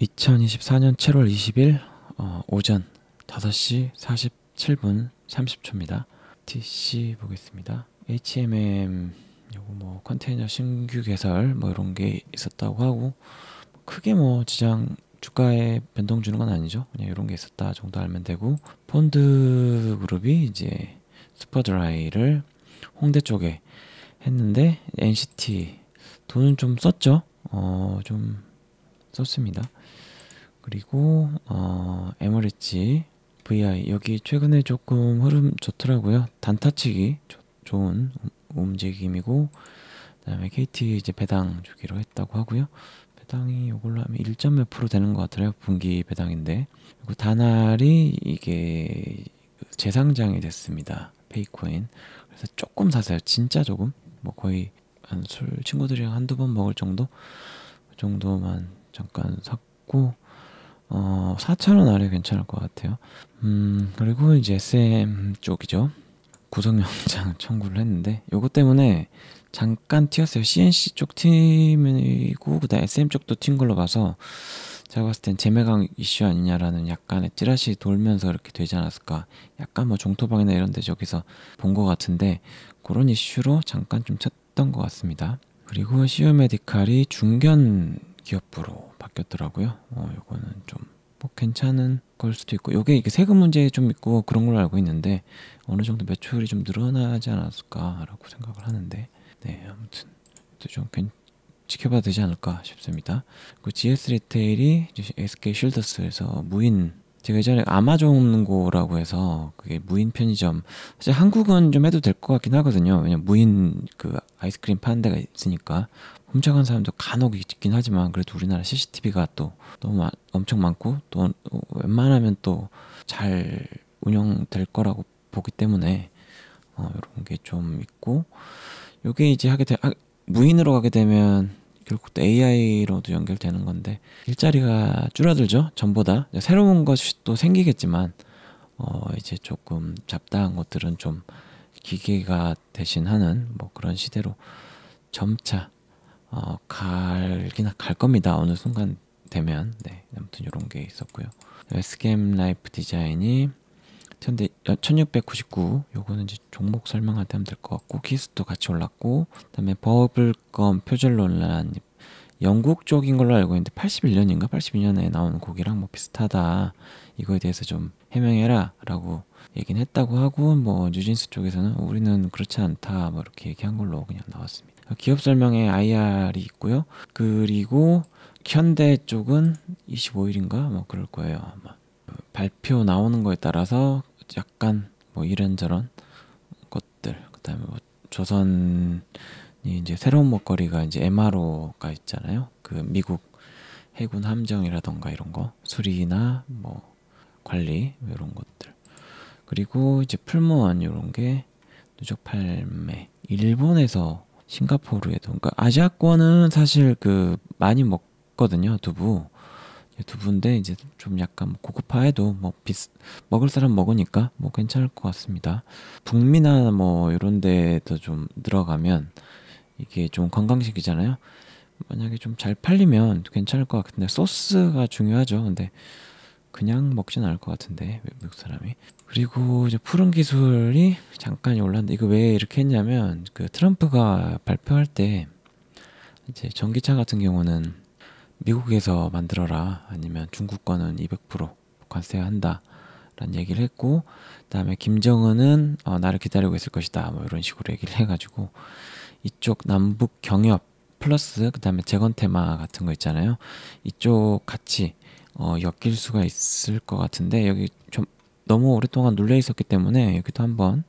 2024년 7월 20일 어, 오전 5시 47분 30초입니다. TC 보겠습니다. HMM 요거 뭐 컨테이너 신규 개설 뭐 이런 게 있었다고 하고 크게 뭐 지장 주가에 변동 주는 건 아니죠. 그냥 이런 게 있었다 정도 알면 되고 폰드 그룹이 이제 슈퍼드라이를 홍대 쪽에 했는데 NCT 돈은 좀 썼죠. 어 좀 썼습니다. 그리고 어, 에머리치 VI 여기 최근에 조금 흐름 좋더라고요. 단타치기 조, 좋은 음, 움직임이고 그다음에 KT 이제 배당 주기로 했다고 하고요. 배당이 이걸로 하면 1점 몇 프로 되는 것같더라고요 분기 배당인데 그리고 다날이 이게 재상장이 됐습니다. 페이코인 그래서 조금 사세요. 진짜 조금 뭐 거의 한 술 친구들이랑 한두 번 먹을 정도 그 정도만 잠깐 샀고 어, 4,000원 아래 괜찮을 것 같아요. 음, 그리고 이제 SM 쪽이죠. 구성영장 청구를 했는데, 요거 때문에 잠깐 튀었어요. CNC 쪽 팀이고, 그 다음 SM 쪽도 튄 걸로 봐서, 제가 봤을 땐 재매강 이슈 아니냐라는 약간의 찌라시 돌면서 이렇게 되지 않았을까. 약간 뭐 종토방이나 이런 데 저기서 본 것 같은데, 그런 이슈로 잠깐 좀 쳤던 것 같습니다. 그리고 시우메디칼이 중견 기업부로 바뀌었더라고요. 어, 요거는 좀뭐 괜찮은 걸 수도 있고 요게 이게 세금 문제 좀 있고 그런 걸로 알고 있는데 어느 정도 매출이 좀 늘어나지 않았을까라고 생각을 하는데 네 아무튼 좀 괜, 지켜봐도 되지 않을까 싶습니다. 그 GS 리테일이 SK 쉴더스에서 무인 제가 예전에 아마존고라고 해서 그게 무인 편의점 사실 한국은 좀 해도 될 것 같긴 하거든요. 왜냐 무인 그 아이스크림 파는 데가 있으니까 훔쳐간 사람도 간혹 있긴 하지만 그래도 우리나라 CCTV가 또 너무 마, 엄청 많고 또 어, 웬만하면 또 잘 운영될 거라고 보기 때문에 어, 이런 게 좀 있고 요게 이제 하게 되 아, 무인으로 가게 되면 결국 또 AI로도 연결되는 건데 일자리가 줄어들죠 전보다 새로운 것이 또 생기겠지만 어 이제 조금 잡다한 것들은 좀 기계가 대신하는 뭐 그런 시대로 점차 어, 갈긴 갈 겁니다. 어느 순간 되면 네 아무튼 이런 게 있었고요. 스캠 라이프 디자인이 현대 1699 어, 요거는 이제 종목 설명할 때 하면 될 것 같고 키스도 같이 올랐고 그다음에 버블검 표절 논란 영국 적인 걸로 알고 있는데 81년인가 82년에 나온 곡이랑 뭐 비슷하다 이거에 대해서 좀 해명해라라고 얘기는 했다고 하고 뭐 뉴진스 쪽에서는 우리는 그렇지 않다 뭐 이렇게 얘기한 걸로 그냥 나왔습니다. 기업 설명에 IR이 있고요. 그리고 현대 쪽은 25일인가 뭐 그럴 거예요 아마 발표 나오는 거에 따라서 약간 뭐 이런저런 것들 그다음에 뭐 조선이 이제 새로운 먹거리가 이제 MRO가 있잖아요 그 미국 해군 함정이라던가 이런 거 수리나 뭐 관리 이런 것들 그리고 이제 풀무원 이런 게 누적 판매 일본에서 싱가포르에도 그러니까 아시아권은 사실 그 많이 먹거든요 두부 두부인데 이제 좀 약간 뭐 고급화해도 뭐 비스, 먹을 사람 먹으니까 뭐 괜찮을 것 같습니다 북미나 뭐 이런 데도 좀 들어가면 이게 좀 건강식이잖아요 만약에 좀 잘 팔리면 괜찮을 것 같은데 소스가 중요하죠 근데 그냥 먹진 않을 것 같은데 외국 사람이 그리고 이제 푸른 기술이 잠깐 이 올랐는데 이거 왜 이렇게 했냐면 그 트럼프가 발표할 때 이제 전기차 같은 경우는 미국에서 만들어라 아니면 중국 거는 200% 관세 한다 라는 얘기를 했고 그다음에 김정은은 어, 나를 기다리고 있을 것이다 뭐 이런 식으로 얘기를 해가지고 이쪽 남북 경협 플러스 그다음에 재건 테마 같은 거 있잖아요 이쪽 같이 어, 엮일 수가 있을 것 같은데 여기 좀 너무 오랫동안 눌려 있었기 때문에 여기도 한번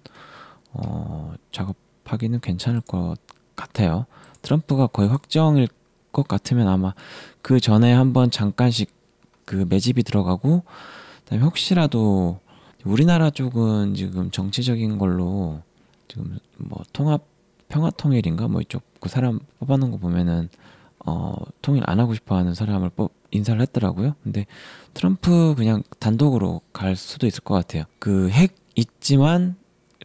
어, 작업하기는 괜찮을 것 같아요. 트럼프가 거의 확정일 것 같으면 아마 그 전에 한번 잠깐씩 그 매집이 들어가고 그다음에 혹시라도 우리나라 쪽은 지금 정치적인 걸로 지금 뭐 통합 평화통일인가 뭐 이쪽 그 사람 뽑아놓은 거 보면은 어 통일 안 하고 싶어하는 사람을 뽑 인사를 했더라고요. 근데 트럼프 그냥 단독으로 갈 수도 있을 것 같아요. 그 핵 있지만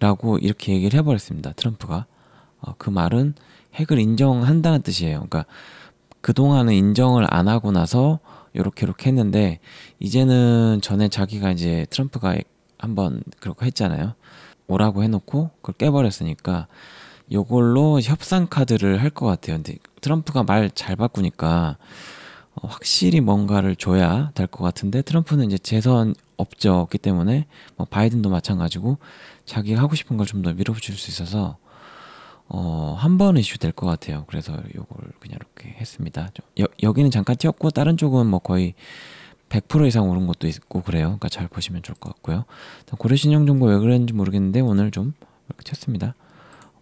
라고 이렇게 얘기를 해버렸습니다. 트럼프가. 어, 그 말은 핵을 인정한다는 뜻이에요. 그러니까 그동안은 인정을 안 하고 나서 요렇게 이렇게 했는데 이제는 전에 자기가 이제 트럼프가 한번 그렇게 했잖아요. 오라고 해놓고 그걸 깨버렸으니까 요걸로 협상 카드를 할 것 같아요. 근데 트럼프가 말 잘 바꾸니까 어, 확실히 뭔가를 줘야 될 것 같은데 트럼프는 이제 재선 없죠없기 때문에 뭐 바이든도 마찬가지고 자기가 하고 싶은 걸 좀 더 밀어붙일 수 있어서 어, 한번 이슈 될 것 같아요. 그래서 요걸 그냥 이렇게 했습니다. 여, 여기는 잠깐 튀었고 다른 쪽은 뭐 거의 100% 이상 오른 것도 있고 그래요. 그러니까 잘 보시면 좋을 것 같고요. 고려신용 정보 왜 그랬는지 모르겠는데 오늘 좀 이렇게 튀었습니다.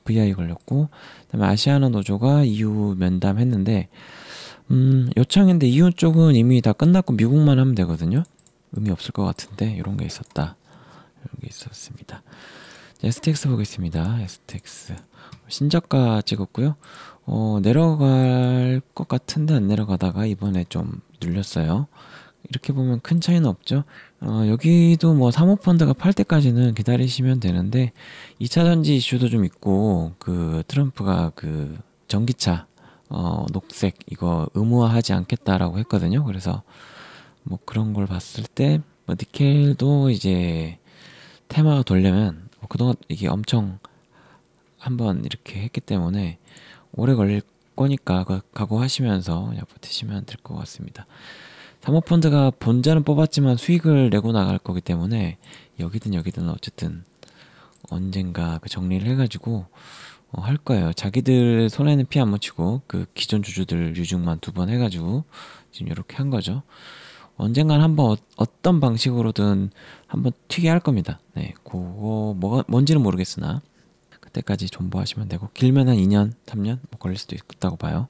VI 걸렸고 그다음에 아시아나 노조가 이후 e 면담했는데 음, 요청인데 이웃 쪽은 이미 다 끝났고 미국만 하면 되거든요. 의미 없을 것 같은데 이런 게 있었다. 이런 게 있었습니다. STX 보겠습니다. STX 신작가 찍었고요. 어, 내려갈 것 같은데 안 내려가다가 이번에 좀 눌렸어요. 이렇게 보면 큰 차이는 없죠. 어, 여기도 뭐 사모펀드가 팔 때까지는 기다리시면 되는데 2차 전지 이슈도 좀 있고 그 트럼프가 그 전기차 어, 녹색 이거 의무화하지 않겠다라고 했거든요. 그래서 뭐 그런 걸 봤을 때뭐 니켈도 이제 테마가 돌려면 뭐 그동안 이게 엄청 한번 이렇게 했기 때문에 오래 걸릴 거니까 그 각오하시면서 그냥 버티시면 될 것 같습니다. 사모펀드가 본전은 뽑았지만 수익을 내고 나갈 거기 때문에 여기든 여기든 어쨌든 언젠가 그 정리를 해가지고 어, 할 거예요. 자기들 손에는 피 안 묻히고 그 기존 주주들 유증만 두 번 해가지고 지금 이렇게 한 거죠. 언젠간 한번 어, 떤 방식으로든 한번 튀게 할 겁니다. 네, 그거 뭐가 뭔지는 모르겠으나 그때까지 존버하시면 되고 길면 한 2년, 3년 뭐 걸릴 수도 있다고 봐요.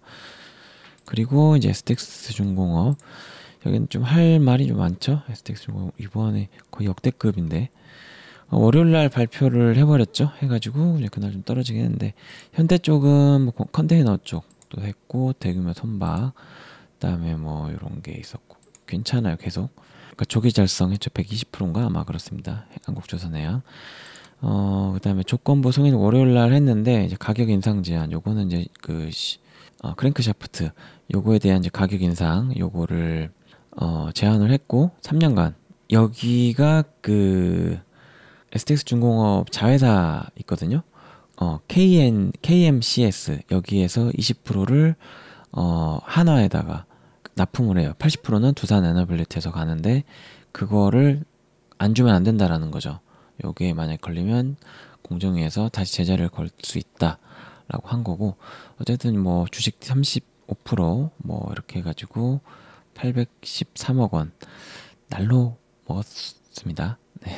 그리고 이제 s t 스 중공업 여기는 좀 할 말이 좀 많죠. s t 스 중공업 이번에 거의 역대급인데 월요일 날 발표를 해버렸죠. 해가지고 이제 그날 좀 떨어지긴 했는데 현대 쪽은 뭐 컨테이너 쪽도 했고 대규모 선박 그다음에 뭐 이런 게 있었고 괜찮아요 계속. 그러니까 조기 잘성 했죠. 120%인가 아마 그렇습니다. 한국조선해양. 어 그다음에 조건부 승인 월요일 날 했는데 이제 가격 인상 제한 요거는 이제 그 시, 어, 크랭크 샤프트 요거에 대한 이제 가격 인상 요거를 어, 제한을 했고 3년간 여기가 그 STX 중공업 자회사 있거든요. 어, KN, KMCS 여기에서 20%를 어, 한화에다가 납품을 해요. 80%는 두산 에너빌리티에서 가는데 그거를 안 주면 안 된다라는 거죠. 여기에 만약 걸리면 공정위에서 다시 제재를 걸 수 있다라고 한 거고 어쨌든 뭐 주식 35%뭐 이렇게 해가지고 813억 원 날로 먹었습니다. 네.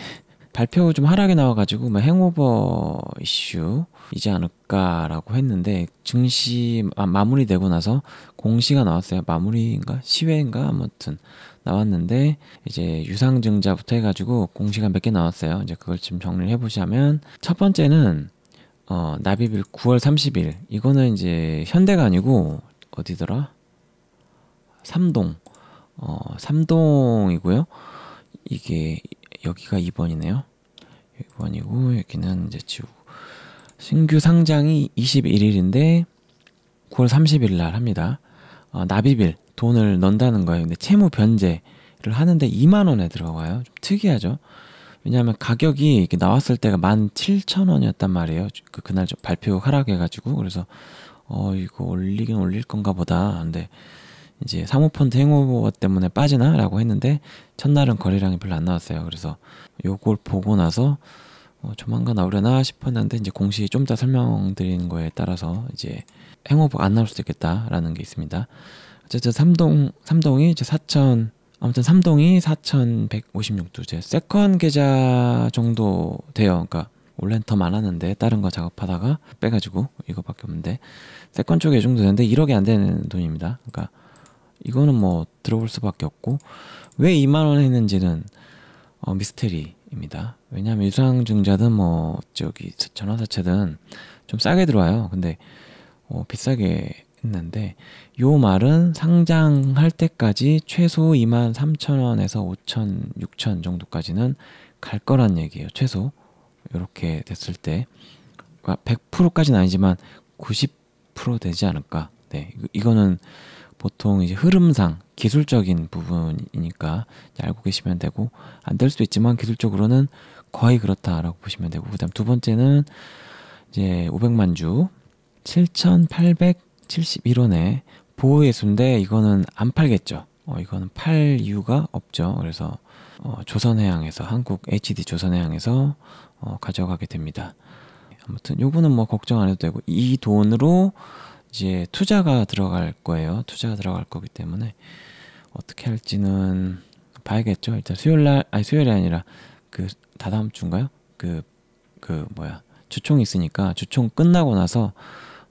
발표 좀 하락이 나와가지고 뭐 행오버 이슈이지 않을까라고 했는데 증시 아, 마무리되고 나서 공시가 나왔어요. 마무리인가 시회인가 아무튼 나왔는데 이제 유상증자부터 해가지고 공시가 몇 개 나왔어요. 이제 그걸 지금 정리를 해보시면첫 번째는 어, 나비빌 9월 30일 이거는 이제 현대가 아니고 어디더라 삼 3동. 어, 삼동이고요. 이게 여기가 2번이네요. 2번이고 여기는 이제 지우 신규 상장이 21일인데 9월 30일 날 합니다. 어, 나비빌 돈을 넣는다는 거예요. 근데 채무 변제를 하는데 2만 원에 들어가요. 좀 특이하죠. 왜냐하면 가격이 이렇게 나왔을 때가 17,000원이었단 말이에요. 그, 그날 발표 하락해가지고 그래서 어 이거 올리긴 올릴 건가 보다. 근데 이제 사모펀드 행오버 때문에 빠지나라고 했는데 첫날은 거래량이 별로 안 나왔어요. 그래서 요걸 보고 나서 어, 조만간 나오려나 싶었는데 이제 공시 좀 이따 설명드리는 거에 따라서 이제 행오버가 안 나올 수도 있겠다라는 게 있습니다. 어쨌든 삼동 삼동이 이제 4천 아무튼 삼동이 4,156두 제 세컨 계좌 정도 돼요. 그러니까 원래는 더 많았는데 다른 거 작업하다가 빼가지고 이거밖에 없는데 세컨 쪽에 이 정도 되는데 1억이 안 되는 돈입니다. 그러니까 이거는 뭐 들어볼 수밖에 없고 왜 2만 원 했는지는 어, 미스테리입니다. 왜냐하면 유상증자든 뭐 저기 전화사채든 좀 싸게 들어와요. 근데 어, 비싸게 했는데 요 말은 상장할 때까지 최소 2만 3천 원에서 5천 6천 정도까지는 갈 거란 얘기예요. 최소 이렇게 됐을 때 100%까지는 그러니까 아니지만 90% 되지 않을까. 네, 이거는 보통 이제 흐름상 기술적인 부분이니까 알고 계시면 되고 안 될 수도 있지만 기술적으로는 거의 그렇다라고 보시면 되고 그다음 두 번째는 이제 500만 주 7,871원에 보호 예수인데 이거는 안 팔겠죠. 어, 이거는 팔 이유가 없죠. 그래서 어, 조선해양에서 한국 HD 조선해양에서 어, 가져가게 됩니다. 아무튼 요거는 뭐 걱정 안 해도 되고 이 돈으로 이제 투자가 들어갈 거예요. 투자가 들어갈 거기 때문에 어떻게 할지는 봐야겠죠. 일단 수요일 날 아니 수요일이 아니라 그 다다음 주인가요? 그그 그 뭐야 주총이 있으니까 주총 끝나고 나서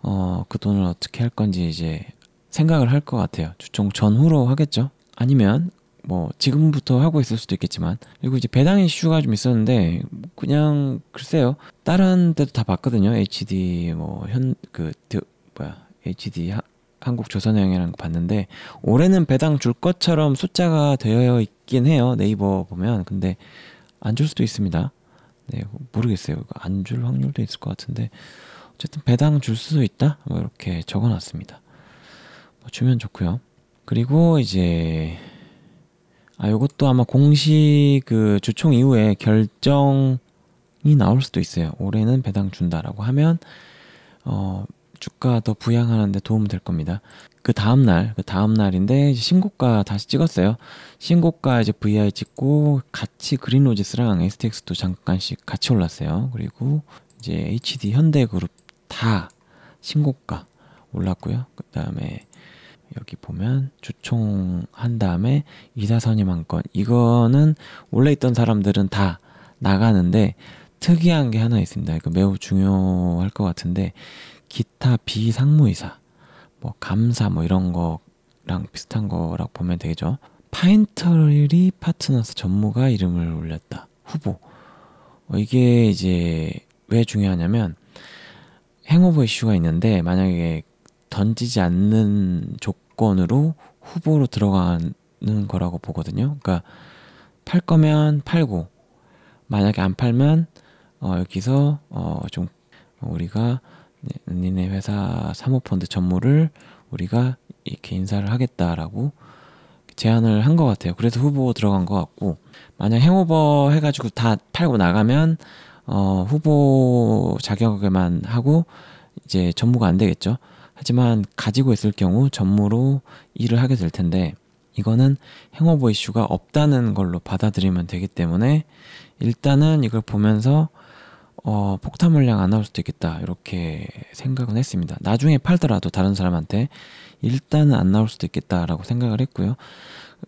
어 그 돈을 어떻게 할 건지 이제 생각을 할 것 같아요. 주총 전후로 하겠죠. 아니면 뭐 지금부터 하고 있을 수도 있겠지만 그리고 이제 배당 이슈가 좀 있었는데 그냥 글쎄요 다른 데도 다 봤거든요 HD 뭐 현 그 뭐야 HD 하, 한국 조선형이라는거 봤는데 올해는 배당 줄 것처럼 숫자가 되어 있긴 해요 네이버 보면 근데 안 줄 수도 있습니다 네 모르겠어요 안 줄 확률도 있을 것 같은데 어쨌든 배당 줄 수도 있다 뭐 이렇게 적어놨습니다 뭐 주면 좋고요 그리고 이제 아 요것도 아마 공식 그 주총 이후에 결정이 나올 수도 있어요 올해는 배당 준다라고 하면 어 주가 더 부양하는데 도움 될 겁니다. 그 다음 날, 그 다음 날인데 신고가 다시 찍었어요. 신고가 이제 VI 찍고 같이 그린로지스랑 STX도 잠깐씩 같이 올랐어요. 그리고 이제 HD 현대그룹 다 신고가 올랐고요. 그 다음에 여기 보면 주총 한 다음에 이사선임 한건 이거는 원래 있던 사람들은 다 나가는데 특이한 게 하나 있습니다. 이거 매우 중요할 것 같은데 기타 비상무이사, 뭐 감사 뭐 이런 거랑 비슷한 거라고 보면 되죠. 파인터리 파트너스 전무가 이름을 올렸다. 후보. 어, 이게 이제 왜 중요하냐면 행오버 이슈가 있는데 만약에 던지지 않는 조건으로 후보로 들어가는 거라고 보거든요. 그러니까 팔 거면 팔고 만약에 안 팔면 어, 여기서 어, 좀 우리가 니네 회사 사모펀드 전무를 우리가 이렇게 인사를 하겠다라고 제안을 한 것 같아요. 그래서 후보 들어간 것 같고 만약 행오버 해가지고 다 팔고 나가면 어, 후보 자격에만 하고 이제 전무가 안 되겠죠. 하지만 가지고 있을 경우 전무로 일을 하게 될 텐데 이거는 행오버 이슈가 없다는 걸로 받아들이면 되기 때문에 일단은 이걸 보면서 어, 폭탄 물량 안 나올 수도 있겠다 이렇게 생각은 했습니다. 나중에 팔더라도 다른 사람한테 일단은 안 나올 수도 있겠다라고 생각을 했고요.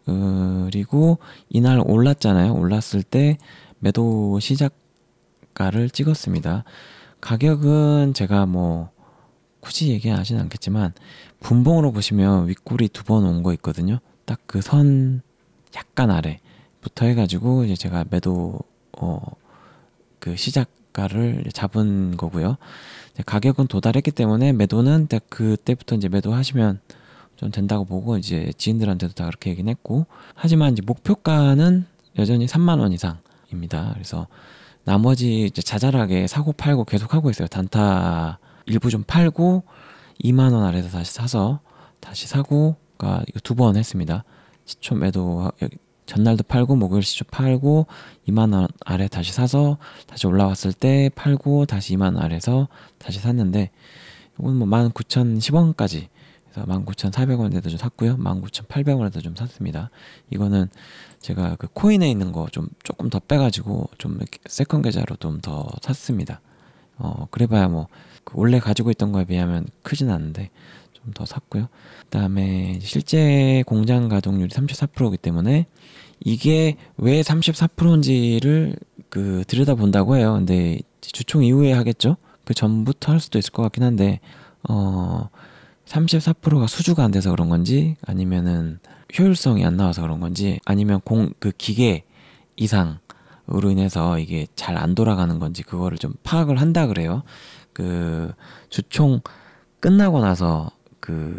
어, 그리고 이날 올랐잖아요. 올랐을 때 매도 시작가를 찍었습니다. 가격은 제가 뭐 굳이 얘기하진 않겠지만 분봉으로 보시면 윗골이 두 번 온 거 있거든요. 딱 그 선 약간 아래부터 해가지고 이제 제가 매도 어, 그 시작 고가를 잡은 거고요. 가격은 도달했기 때문에 매도는 그때부터 이제 매도하시면 좀 된다고 보고 이제 지인들한테도 다 그렇게 얘기는 했고 하지만 이제 목표가는 여전히 3만 원 이상입니다. 그래서 나머지 이제 자잘하게 사고 팔고 계속 하고 있어요. 단타 일부 좀 팔고 2만 원 아래서 다시 사서 다시 사고 그러니까 두번 했습니다. 시초 매도 전날도 팔고 목요일 시초 팔고 2만 원 아, 아래 다시 사서 다시 올라왔을 때 팔고 다시 2만 원 아래서 다시 샀는데 이건 뭐 19,010원까지 그래서 19,400원에도 좀 샀고요. 19,800원에도 좀 샀습니다. 이거는 제가 그 코인에 있는 거 좀 조금 더 빼가지고 좀 세컨 계좌로 좀 더 샀습니다. 어, 그래봐야 뭐, 그 원래 가지고 있던 거에 비하면 크진 않은데 좀 더 샀고요. 그 다음에 실제 공장 가동률이 34%이기 때문에 이게 왜 34%인지를 그 들여다본다고 해요. 근데 주총 이후에 하겠죠. 그 전부터 할 수도 있을 것 같긴 한데 어 34%가 수주가 안 돼서 그런 건지 아니면은 효율성이 안 나와서 그런 건지 아니면 공 그 기계 이상으로 인해서 이게 잘 안 돌아가는 건지 그거를 좀 파악을 한다 그래요. 그 주총 끝나고 나서 그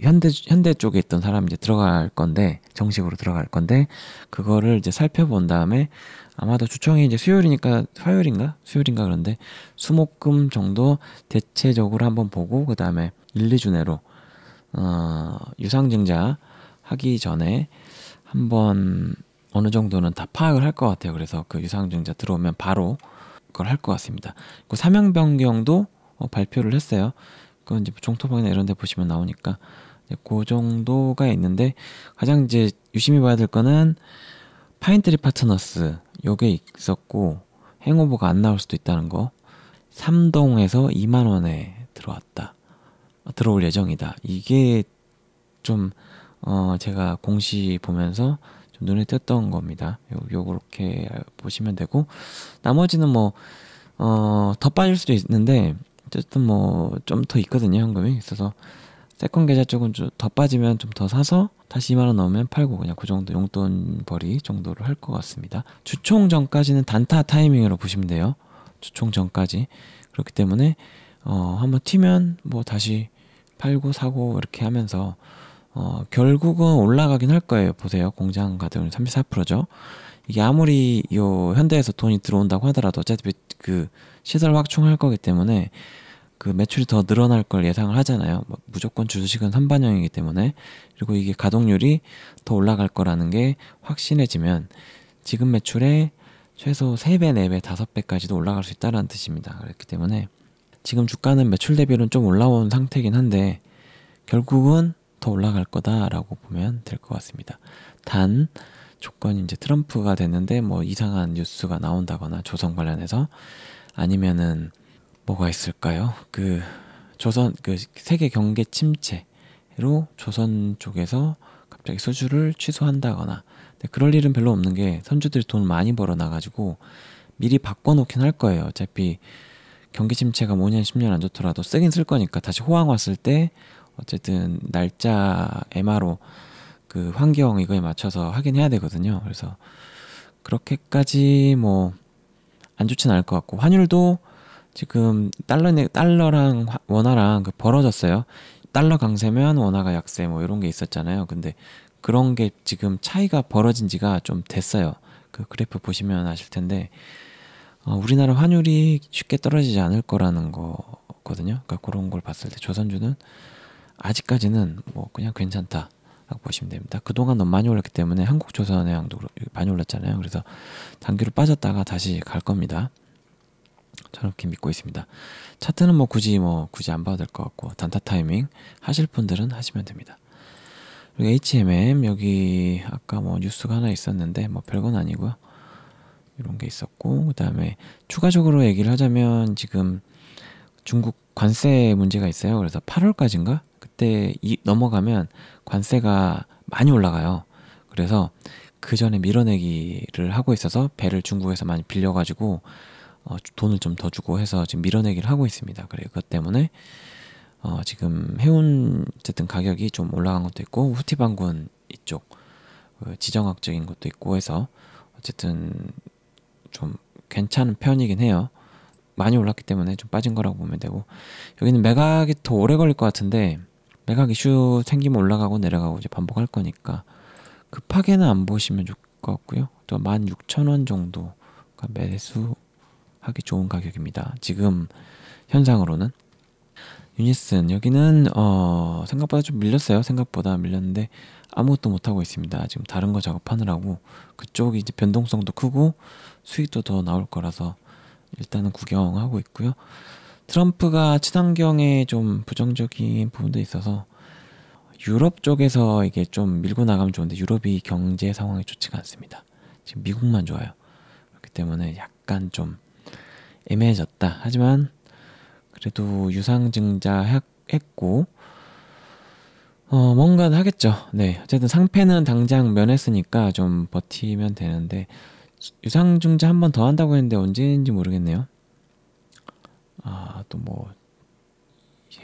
현대 현대 쪽에 있던 사람이 제 들어갈 건데 정식으로 들어갈 건데 그거를 이제 살펴본 다음에 아마도 주청이 이제 수요일이니까 화요일인가 수요일인가 그런데 수목금 정도 대체적으로 한번 보고 그 다음에 1, 2주 내로 어, 유상증자 하기 전에 한번 어느 정도는 다 파악을 할 것 같아요. 그래서 그 유상증자 들어오면 바로 그걸 할 것 같습니다. 그 사명 변경도 어, 발표를 했어요. 그건 이제 종토방이나 이런 데 보시면 나오니까 그 정도가 있는데 가장 이제 유심히 봐야 될 거는 파인트리 파트너스 요게 있었고 행오버가 안 나올 수도 있다는 거 삼동에서 2만 원에 들어왔다 어, 들어올 예정이다 이게 좀 어 제가 공시 보면서 좀 눈에 띄었던 겁니다 요, 요렇게 보시면 되고 나머지는 뭐 어 더 빠질 수도 있는데 어쨌든 뭐 좀 더 있거든요 현금이 있어서 세컨 계좌 쪽은 좀 더 빠지면 좀 더 사서 다시 2만 원 넣으면 팔고 그냥 그 정도 용돈 벌이 정도로 할 것 같습니다. 주총 전까지는 단타 타이밍으로 보시면 돼요. 주총 전까지 그렇기 때문에 어 한번 튀면 뭐 다시 팔고 사고 이렇게 하면서 어 결국은 올라가긴 할 거예요. 보세요 공장 가등은 34%죠. 이게 아무리 요 현대에서 돈이 들어온다고 하더라도 어차피 그 시설 확충할 거기 때문에 그 매출이 더 늘어날 걸 예상을 하잖아요. 뭐 무조건 주식은 선반영이기 때문에 그리고 이게 가동률이 더 올라갈 거라는 게 확신해지면 지금 매출에 최소 3배, 4배, 5배까지도 올라갈 수 있다는 뜻입니다. 그렇기 때문에 지금 주가는 매출 대비로는 좀 올라온 상태긴 한데 결국은 더 올라갈 거다라고 보면 될 것 같습니다. 단 조건이 이제 트럼프가 됐는데 뭐 이상한 뉴스가 나온다거나 조선 관련해서 아니면은 뭐가 있을까요? 그 조선 그 세계 경계 침체로 조선 쪽에서 갑자기 수주를 취소한다거나 그럴 일은 별로 없는 게 선주들이 돈 많이 벌어놔가지고 미리 바꿔놓긴 할 거예요. 어차피 경기 침체가 5년 뭐 10년 안 좋더라도 쓰긴 쓸 거니까 다시 호황 왔을 때 어쨌든 날짜 MR로 그 환경 이거에 맞춰서 확인 해야 되거든요. 그래서 그렇게까지 뭐 안 좋진 않을 것 같고 환율도 지금 달러 달러랑 원화랑 그 벌어졌어요. 달러 강세면 원화가 약세 뭐 이런 게 있었잖아요. 근데 그런 게 지금 차이가 벌어진 지가 좀 됐어요. 그 그래프 보시면 아실 텐데 어, 우리나라 환율이 쉽게 떨어지지 않을 거라는 거거든요. 그러니까 그런 걸 봤을 때 조선주는 아직까지는 뭐 그냥 괜찮다. 라고 보시면 됩니다. 그동안 너무 많이 올랐기 때문에 한국조선의양도 많이 올랐잖아요. 그래서 단기로 빠졌다가 다시 갈 겁니다. 저는 그렇게 믿고 있습니다. 차트는 뭐 굳이 뭐 굳이 안 봐도 될 것 같고 단타 타이밍 하실 분들은 하시면 됩니다. 그리고 HMM 여기 아까 뭐 뉴스가 하나 있었는데 뭐 별건 아니고요. 이런 게 있었고 그다음에 추가적으로 얘기를 하자면 지금 중국 관세 문제가 있어요. 그래서 8월까지인가 그때 이, 넘어가면 관세가 많이 올라가요. 그래서 그 전에 밀어내기를 하고 있어서 배를 중국에서 많이 빌려가지고 어, 돈을 좀 더 주고 해서 지금 밀어내기를 하고 있습니다. 그래 요 그것 때문에 어, 지금 해운 어쨌든 가격이 좀 올라간 것도 있고 후티 반군 이쪽 그 지정학적인 것도 있고 해서 어쨌든 좀 괜찮은 편이긴 해요. 많이 올랐기 때문에 좀 빠진 거라고 보면 되고 여기는 매각이 더 오래 걸릴 것 같은데 매각 이슈 생기면 올라가고 내려가고 이제 반복할 거니까 급하게는 안 보시면 좋을 것 같고요. 또 16,000원 정도가 매수 하기 좋은 가격입니다. 지금 현상으로는 유니슨 여기는 어, 생각보다 좀 밀렸어요. 생각보다 밀렸는데 아무것도 못 하고 있습니다. 지금 다른 거 작업하느라고 그쪽이 이제 변동성도 크고 수익도 더 나올 거라서 일단은 구경하고 있고요. 트럼프가 친환경에 좀 부정적인 부분도 있어서 유럽 쪽에서 이게 좀 밀고 나가면 좋은데 유럽이 경제 상황이 좋지가 않습니다. 지금 미국만 좋아요. 그렇기 때문에 약간 좀 애매해졌다. 하지만 그래도 유상증자 했고 어, 뭔가 하겠죠. 네. 어쨌든 상패는 당장 면했으니까 좀 버티면 되는데 유상증자 한 번 더 한다고 했는데 언제인지 모르겠네요. 아, 또 뭐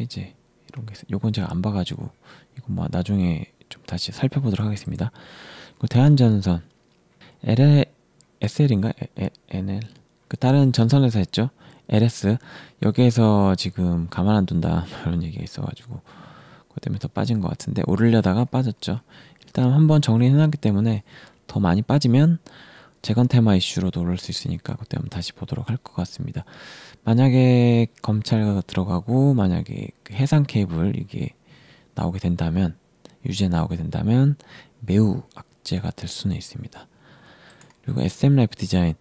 해제 이런 게 있어요. 건 제가 안 봐가지고 이건 뭐 나중에 좀 다시 살펴보도록 하겠습니다. 그 대한전선 LA, SL인가? 에, 에, NL 그 다른 전선에서 했죠. LS 여기에서 지금 가만 안 둔다 뭐 이런 얘기가 있어가지고 그 때문에 더 빠진 것 같은데 오르려다가 빠졌죠. 일단 한번 정리해놨기 때문에 더 많이 빠지면 재건 테마 이슈로 돌아올 수 있으니까 그때 한번 다시 보도록 할 것 같습니다. 만약에 검찰가 들어가고 만약에 그 해상 케이블 이게 나오게 된다면 유죄 나오게 된다면 매우 악재가 될 수는 있습니다. 그리고 SM 라이프 디자인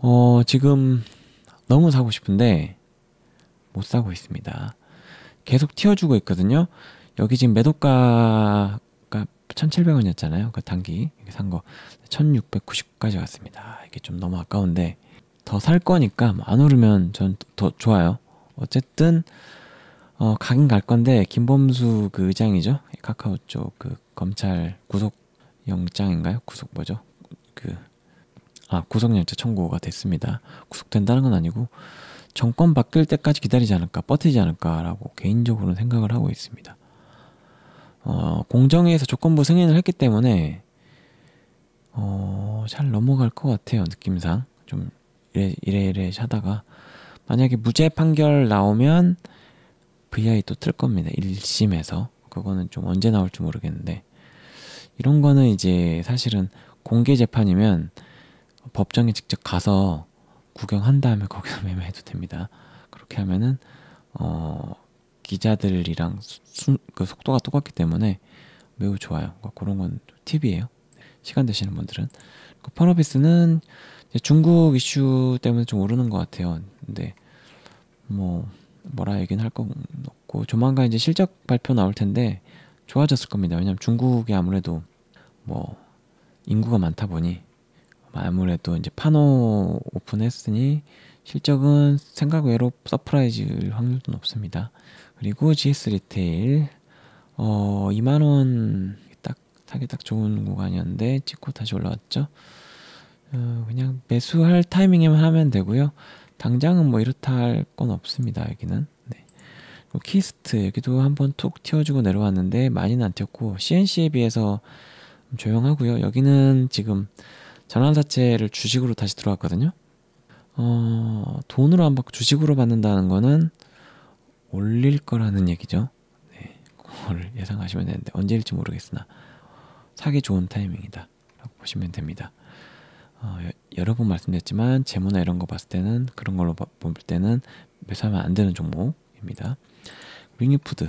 어, 지금 너무 사고 싶은데 못 사고 있습니다. 계속 튀어주고 있거든요. 여기 지금 매도가가 1,700원이었잖아요. 그 단기 산 거 1,690까지 갔습니다. 이게 좀 너무 아까운데 더 살 거니까 뭐 안 오르면 전 더 좋아요. 어쨌든 어, 가긴 갈 건데 김범수 그 의장이죠. 카카오 쪽 그 검찰 구속 영장인가요? 구속 뭐죠? 그 아, 구속영장 청구가 됐습니다. 구속된다는 건 아니고 정권 바뀔 때까지 기다리지 않을까, 버티지 않을까라고 개인적으로는 생각을 하고 있습니다. 어, 공정위에서 조건부 승인을 했기 때문에 어, 잘 넘어갈 것 같아요, 느낌상. 좀 이래 이래 이래 하다가 만약에 무죄 판결 나오면 VI 또 틀 겁니다. 1심에서. 그거는 좀 언제 나올지 모르겠는데 이런 거는 이제 사실은 공개 재판이면 법정에 직접 가서 구경한 다음에 거기서 매매해도 됩니다. 그렇게 하면은 어, 기자들이랑 순, 그 속도가 똑같기 때문에 매우 좋아요. 그러니까 그런건 팁이에요. 시간 되시는 분들은 그 펄어비스는 중국 이슈 때문에 좀 오르는 것 같아요. 근데 뭐 뭐라 얘기는 할건 없고 조만간 이제 실적 발표 나올 텐데 좋아졌을 겁니다. 왜냐면 중국이 아무래도 뭐 인구가 많다 보니 아무래도 이제 파노 오픈했으니 실적은 생각 외로 서프라이즈일 확률도 높습니다. 그리고 GS 리테일 어 2만 원딱 사기딱 좋은 구간이었는데 찍고 다시 올라왔죠. 어, 그냥 매수할 타이밍에만 하면 되고요. 당장은 뭐 이렇다 할 건 없습니다. 여기는. 네. 키스트 여기도 한번 툭 튀어주고 내려왔는데 많이는 안 튀었고 CNC에 비해서 조용하고요. 여기는 지금 전환사채를 주식으로 다시 들어왔거든요. 어, 돈으로 안받 주식으로 받는다는 거는 올릴 거라는 얘기죠. 네, 그걸 예상하시면 되는데 언제일지 모르겠으나 사기 좋은 타이밍이다. 라고 보시면 됩니다. 어, 여러 번 말씀드렸지만 재무나 이런 거 봤을 때는 그런 걸로 볼 때는 매수하면 안 되는 종목입니다. 윙이푸드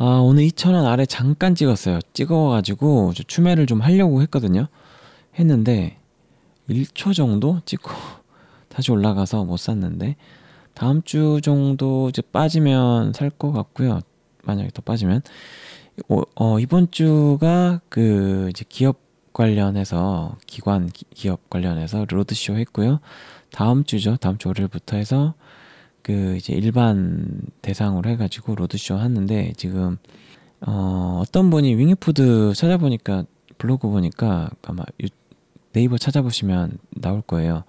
아, 오늘 2,000원 아래 잠깐 찍었어요. 찍어가지고 추매를 좀 하려고 했거든요. 했는데 1초 정도 찍고 다시 올라가서 못 샀는데 다음 주 정도 이제 빠지면 살 것 같고요. 만약에 더 빠지면 어, 어, 이번 주가 그 이제 기업 관련해서 기관 기, 기업 관련해서 로드쇼 했고요. 다음 주죠. 다음 주 월요일부터 해서 그 이제 일반 대상으로 해가지고 로드쇼 하는데 지금 어, 어떤 분이 윙이푸드 찾아보니까 블로그 보니까 아마 유, 네이버 찾아보시면 나올 거예요.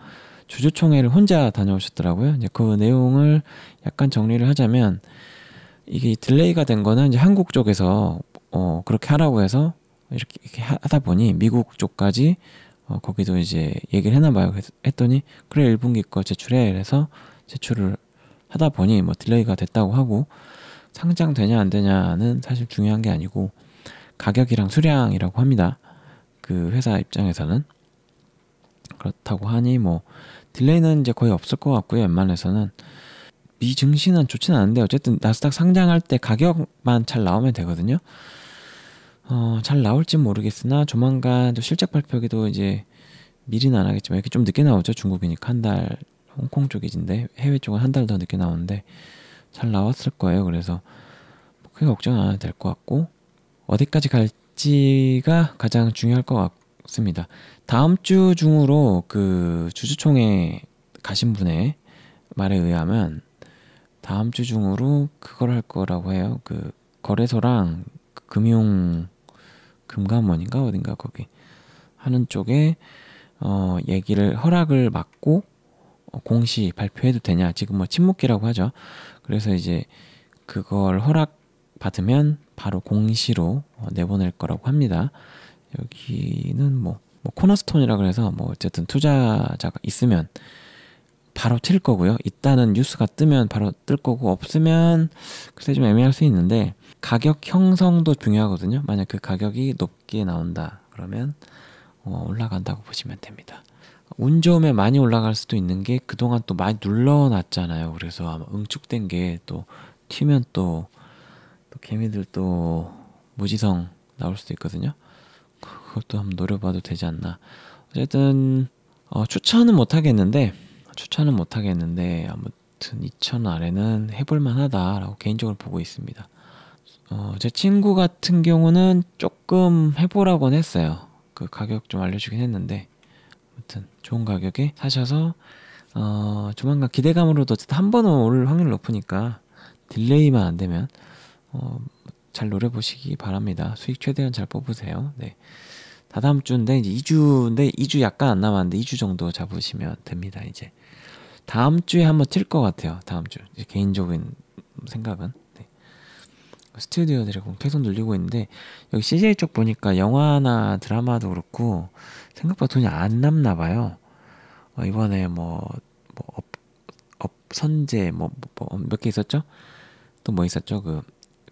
주주총회를 혼자 다녀오셨더라고요. 이제 그 내용을 약간 정리를 하자면 이게 딜레이가 된 거는 이제 한국 쪽에서 어 그렇게 하라고 해서 이렇게, 이렇게 하다 보니 미국 쪽까지 어 거기도 이제 얘기를 해나 봐요. 했더니 그래 1분기 거 제출해 그래서 제출을 하다 보니 뭐 딜레이가 됐다고 하고 상장 되냐 안 되냐는 사실 중요한 게 아니고 가격이랑 수량이라고 합니다. 그 회사 입장에서는 그렇다고 하니 뭐 딜레이는 이제 거의 없을 것 같고요. 웬만해서는 미증시는 좋진 않은데 어쨌든 나스닥 상장할 때 가격만 잘 나오면 되거든요. 어, 잘 나올지 모르겠으나 조만간 또 실적 발표기도 이제 미리는 안 하겠지만 이렇게 좀 늦게 나오죠. 중국이니까 한 달 홍콩 쪽이진데 해외 쪽은 한 달 더 늦게 나오는데 잘 나왔을 거예요. 그래서 뭐 크게 걱정 안 해도 될 것 같고 어디까지 갈지가 가장 중요할 것 같고 싶습니다. 다음 주 중으로 그 주주총회 가신 분의 말에 의하면 다음 주 중으로 그걸 할 거라고 해요. 그 거래소랑 금융 금감원인가 어딘가 거기 하는 쪽에 어 얘기를 허락을 받고 어 공시 발표해도 되냐 지금 뭐 침묵기라고 하죠. 그래서 이제 그걸 허락 받으면 바로 공시로 어, 내보낼 거라고 합니다. 여기는 뭐, 뭐 코너스톤이라 그래서 뭐 어쨌든 투자자가 있으면 바로 튈 거고요. 있다는 뉴스가 뜨면 바로 뜰 거고 없으면 글쎄 좀 애매할 수 있는데 가격 형성도 중요하거든요. 만약 그 가격이 높게 나온다 그러면 어, 올라간다고 보시면 됩니다. 운 좋으면 많이 올라갈 수도 있는 게 그동안 또 많이 눌러놨잖아요. 그래서 아마 응축된 게 또 튀면 또, 또 개미들 또 무지성 나올 수도 있거든요. 그것도 한번 노려봐도 되지 않나. 어쨌든 어, 추천은 못하겠는데 추천은 못하겠는데 아무튼 2천 아래는 해볼만하다라고 개인적으로 보고 있습니다. 어, 제 친구 같은 경우는 조금 해보라고는 했어요. 그 가격 좀 알려주긴 했는데 아무튼 좋은 가격에 사셔서 어, 조만간 기대감으로도 어쨌든 한 번은 올 확률 높으니까 딜레이만 안 되면 어, 잘 노려보시기 바랍니다. 수익 최대한 잘 뽑으세요. 네. 다다음 주인데 이제 2주인데 2주 약간 안 남았는데 2주 정도 잡으시면 됩니다. 이제 다음 주에 한번 칠것 같아요. 다음 주 개인적인 생각은 네. 스튜디오 들이 계속 늘리고 있는데 여기 CJ 쪽 보니까 영화나 드라마도 그렇고 생각보다 돈이 안 남나 봐요. 어, 이번에 뭐, 뭐 업, 업 선제 뭐 몇개 뭐, 뭐 있었죠? 또 뭐 있었죠? 그,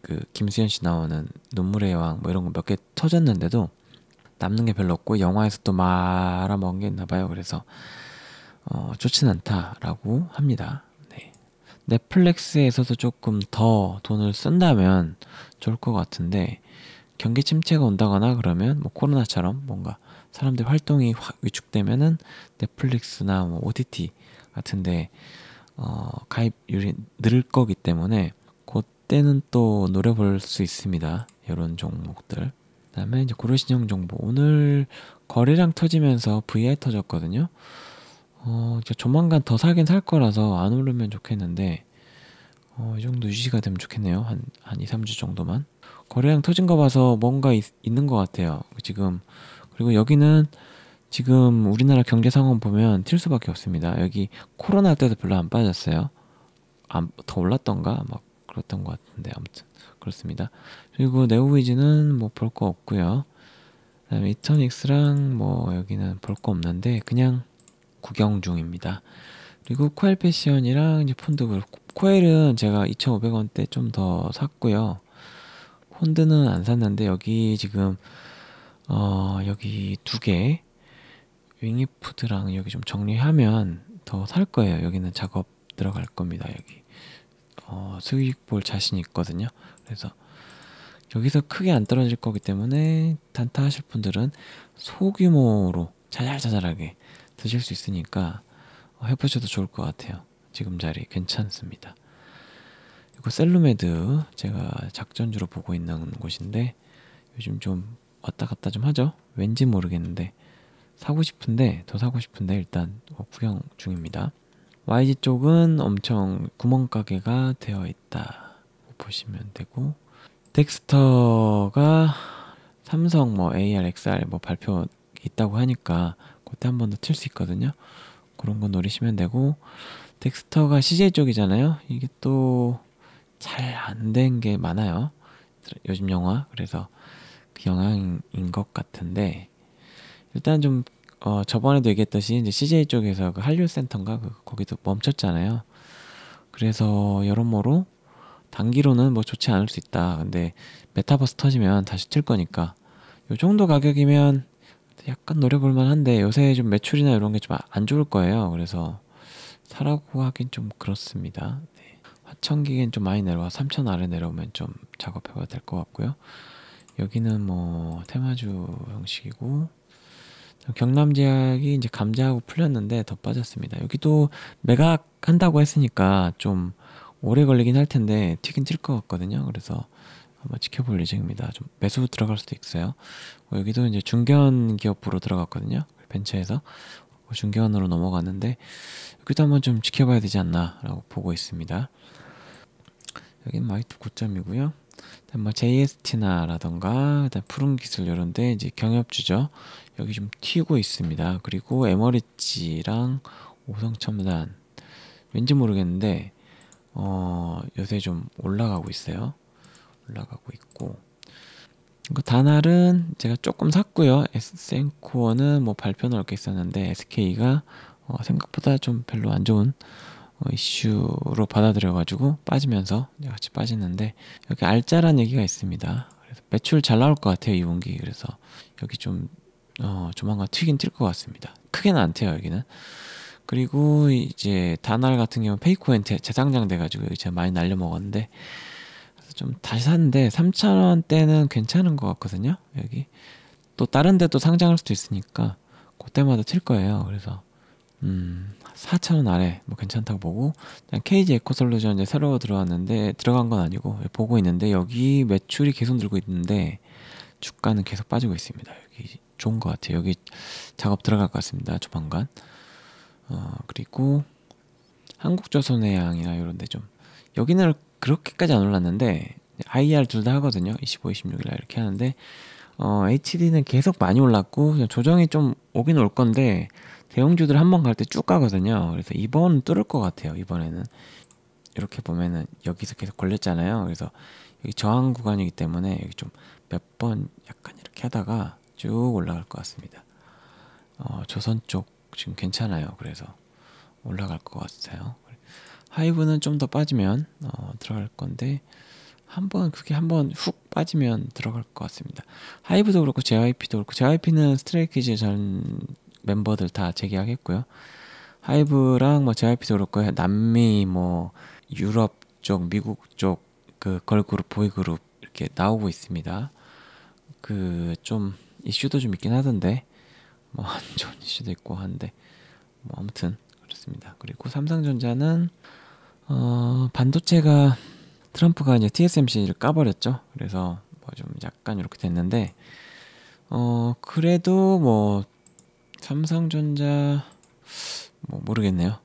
그 김수현 씨 나오는 눈물의 여왕뭐 이런 거 몇 개 터졌는데도 남는 게 별로 없고 영화에서 또 말아먹은 게 있나 봐요. 그래서 어, 좋진 않다라고 합니다. 네. 넷플릭스에서도 조금 더 돈을 쓴다면 좋을 것 같은데 경기 침체가 온다거나 그러면 뭐 코로나처럼 뭔가 사람들 활동이 확 위축되면은 넷플릭스나 뭐 OTT 같은데 어, 가입률이 늘 거기 때문에 그때는 또 노려볼 수 있습니다. 이런 종목들. 그다음에 이제 고려신용 정보 오늘 거래량 터지면서 VI 터졌거든요. 어, 이제 조만간 더 사긴 살 거라서 안 오르면 좋겠는데 어, 이 정도 유지가 되면 좋겠네요. 한, 한 2, 3주 정도만. 거래량 터진 거 봐서 뭔가 있, 는것 같아요. 지금. 그리고 여기는 지금 우리나라 경제 상황 보면 튈 수밖에 없습니다. 여기 코로나 때도 별로 안 빠졌어요. 안, 더 올랐던가? 막 그랬던 것 같은데, 아무튼. 그렇습니다. 그리고 네오위즈는 뭐 볼 거 없고요. 그다음에 이터닉스랑 뭐 여기는 볼 거 없는데 그냥 구경 중입니다. 그리고 코엘 패션이랑 이제 폰드 그렇고 코엘은 제가 2,500원대 좀 더 샀고요. 폰드는 안 샀는데 여기 지금 어 여기 두 개 윙이푸드랑 여기 좀 정리하면 더 살 거예요. 여기는 작업 들어갈 겁니다. 여기 어, 스윗볼 자신 있거든요. 그래서 여기서 크게 안 떨어질 거기 때문에 단타 하실 분들은 소규모로 자잘자잘하게 드실 수 있으니까 해보셔도 좋을 것 같아요. 지금 자리 괜찮습니다. 이거 셀루메드 제가 작전주로 보고 있는 곳인데 요즘 좀 왔다 갔다 좀 하죠. 왠지 모르겠는데 사고 싶은데 더 사고 싶은데 일단 뭐 구경 중입니다. YG 쪽은 엄청 구멍가게가 되어 있다. 보시면 되고 덱스터가 삼성 뭐 AR, XR 뭐 발표 있다고 하니까 그때 한 번 더 칠 수 있거든요. 그런 거 노리시면 되고 덱스터가 CJ 쪽이잖아요. 이게 또 잘 안 된 게 많아요. 요즘 영화 그래서 그 영향인 것 같은데 일단 좀 어, 저번에도 얘기했듯이 이제 CJ 쪽에서 그 한류 센터인가 그 거기도 멈췄잖아요. 그래서 여러모로 단기로는 뭐 좋지 않을 수 있다. 근데 메타버스 터지면 다시 튈 거니까 요 정도 가격이면 약간 노려볼 만한데 요새 좀 매출이나 이런 게 좀 안 좋을 거예요. 그래서 사라고 하긴 좀 그렇습니다. 네. 화천기긴 좀 많이 내려와 3천 아래 내려오면 좀 작업해봐야 될 것 같고요. 여기는 뭐 테마주 형식이고 경남 지역이 이제 감자하고 풀렸는데 더 빠졌습니다. 여기도 매각 한다고 했으니까 좀 오래 걸리긴 할 텐데 튀긴 튈 것 같거든요. 그래서 한번 지켜볼 예정입니다. 좀 매수 들어갈 수도 있어요. 어, 여기도 이제 중견 기업으로 들어갔거든요. 벤처에서 어, 중견으로 넘어갔는데 여기도 한번 좀 지켜봐야 되지 않나라고 보고 있습니다. 여기는 마이트 고점이고요. 그다음 뭐 JST나라던가 그다 푸른 기술 이런데 이제 경협주죠. 여기 좀 튀고 있습니다. 그리고 에머리지랑 오성첨단 왠지 모르겠는데 어, 요새 좀 올라가고 있어요. 올라가고 있고. 이거 다날은 제가 조금 샀고요. 에센코어는 뭐 발표 는올게 있었는데 SK가 어, 생각보다 좀 별로 안 좋은 어, 이슈로 받아들여가지고 빠지면서 같이 빠지는데 여기 알짜란 얘기가 있습니다. 그래서 매출 잘 나올 것 같아요 이 분기. 그래서 여기 좀 어, 조만간 튀긴 튈것 같습니다. 크게는 안돼요 여기는. 그리고 이제 다날 같은 경우 페이코엔 재상장 돼가지고 제가 많이 날려 먹었는데 좀 다시 샀는데 3,000원 대는 괜찮은 것 같거든요. 여기 또 다른 데도 상장할 수도 있으니까 그때마다 튈 거예요. 그래서 음 4,000원 아래 뭐 괜찮다고 보고 그냥 KG 에코솔루션 이제 새로 들어왔는데 들어간 건 아니고 보고 있는데 여기 매출이 계속 늘고 있는데 주가는 계속 빠지고 있습니다. 여기 좋은 것 같아요. 여기 작업 들어갈 것 같습니다. 조만간. 어, 그리고 한국조선의 양이나 이런데 좀 여기는 그렇게까지 안 올랐는데 IR 둘 다 하거든요. 25, 26일 날 이렇게 하는데 어, HD는 계속 많이 올랐고 조정이 좀 오긴 올 건데 대형주들 한 번 갈 때 쭉 가거든요. 그래서 이번 뚫을 것 같아요. 이번에는 이렇게 보면은 여기서 계속 걸렸잖아요. 그래서 여기 저항 구간이기 때문에 여기 좀 몇 번 약간 이렇게 하다가 쭉 올라갈 것 같습니다. 어, 조선 쪽 지금 괜찮아요. 그래서 올라갈 것 같아요. 하이브는 좀 더 빠지면 어, 들어갈 건데 한 번 그게 한 번 훅 빠지면 들어갈 것 같습니다. 하이브도 그렇고 JYP도 그렇고 JYP는 스트레이키즈 전 멤버들 다 재계약했고요. 하이브랑 뭐 JYP도 그렇고 남미 뭐 유럽 쪽 미국 쪽 그 걸그룹 보이그룹 이렇게 나오고 있습니다. 그 좀 이슈도 좀 있긴 하던데 뭐안전 이슈도 있고 한데 뭐 아무튼 그렇습니다. 그리고 삼성전자는 어, 반도체가 트럼프가 이제 TSMC를 까버렸죠. 그래서 뭐 좀 약간 이렇게 됐는데 어 그래도 뭐 삼성전자 뭐 모르겠네요.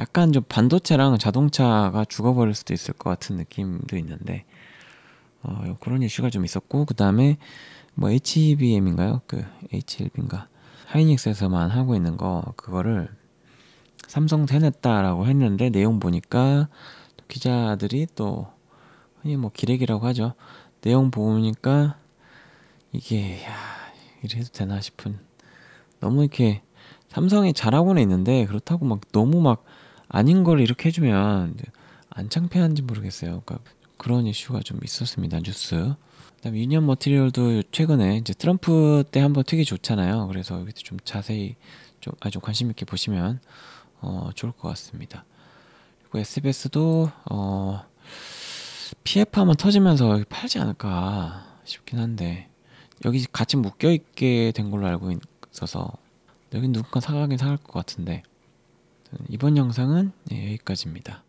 약간 좀 반도체랑 자동차가 죽어버릴 수도 있을 것 같은 느낌도 있는데 어, 그런 이슈가 좀 있었고 뭐 e 그 다음에 뭐 HBM인가요? 그 HLB인가 하이닉스에서만 하고 있는 거 그거를 삼성 해냈다라고 했는데 내용 보니까 또 기자들이 또 흔히 뭐 기레기라고 하죠. 내용 보니까 이게 야 이래 해도 되나 싶은 너무 이렇게 삼성이 잘하고는 있는데 그렇다고 막 너무 막 아닌 걸 이렇게 해주면 안 창피한지 모르겠어요. 그러니까 그런 이슈가 좀 있었습니다. 뉴스. 그다음 유니언 머티리얼도 최근에 이제 트럼프 때 한번 되게 좋잖아요. 그래서 여기도좀 자세히 좀 아주 관심 있게 보시면 어, 좋을 것 같습니다. 그리고 SBS도 어, PF 한 번 터지면서 팔지 않을까 싶긴 한데 여기 같이 묶여 있게 된 걸로 알고 있어서 여기 누군가 사가긴 사갈 것 같은데 이번 영상은 예, 여기까지입니다.